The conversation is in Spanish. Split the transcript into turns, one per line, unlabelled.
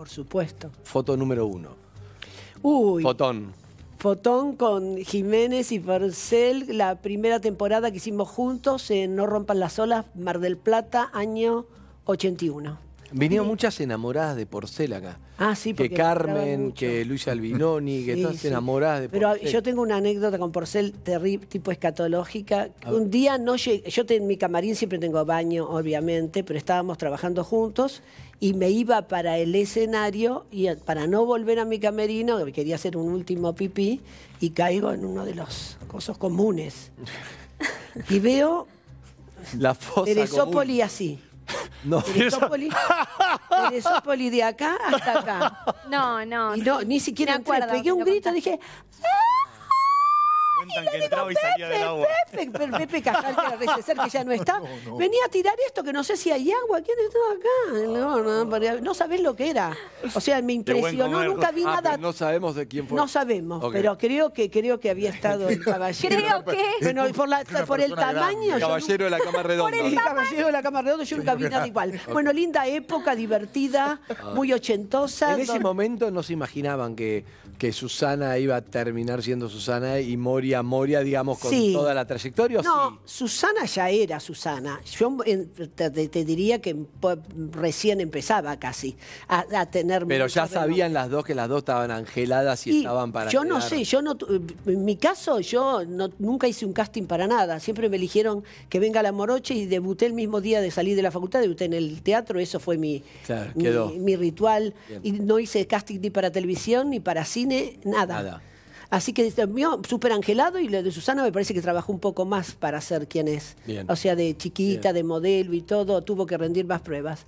Por supuesto. Foto número uno. Uy. Fotón.
Fotón con Jiménez y Porcel, la primera temporada que hicimos juntos en No Rompan las Olas, Mar del Plata, año 81.
Vinieron muchas enamoradas de Porcel acá. Ah, sí, Que Carmen, que Luis Albinoni, que todas enamoradas de Pero yo tengo
una anécdota con Porcel tipo escatológica. Un día no llegué, yo en mi camarín siempre tengo baño, obviamente, pero estábamos trabajando juntos y me iba para el escenario y eh, para no volver a mi camerino, que quería hacer un último pipí, y caigo en uno de los cosos comunes. Y veo La fosa así. No. Teresópolis, Teresópolis de acá hasta acá. No, no. Y no, ni siquiera me entré. Pegué un grito, dije, ¡ah!
y
Pepe, Pepe, Pepe Cajal, que que ya no está. Venía a tirar esto, que no sé si hay agua. ¿Quién está acá? No, no sabés lo que era. O sea, me impresionó. Nunca vi ah, nada. No sabemos de quién fue. No sabemos, pero creo que, creo que había estado el caballero. Creo que. por, por el tamaño. El caballero de la cama redonda. Por el caballero de la cama redonda, yo nunca vi nada igual. Bueno, linda época, divertida, ah. muy
ochentosa. En ese momento no se imaginaban que, que Susana iba a terminar siendo Susana y Mori Moria, digamos, con toda la trayectoria? No,
Susana ya era Susana. Yo te, diría que recién empezaba casi a, a tener...
Pero ya sabían las dos que las dos estaban angeladas y, estaban para... Yo no sé, yo
no... En mi caso, yo nunca hice un casting para nada. Siempre me eligieron que venga la moroche y debuté el mismo día de salir de la facultad, debuté en el teatro, eso fue mi, mi, ritual. Y no hice casting ni para televisión, ni para cine, nada. nada. Así que el mío súper angelado y lo de Susana me parece que trabajó un poco más para ser quien es. O sea, de chiquita, de modelo y todo, tuvo que rendir más pruebas.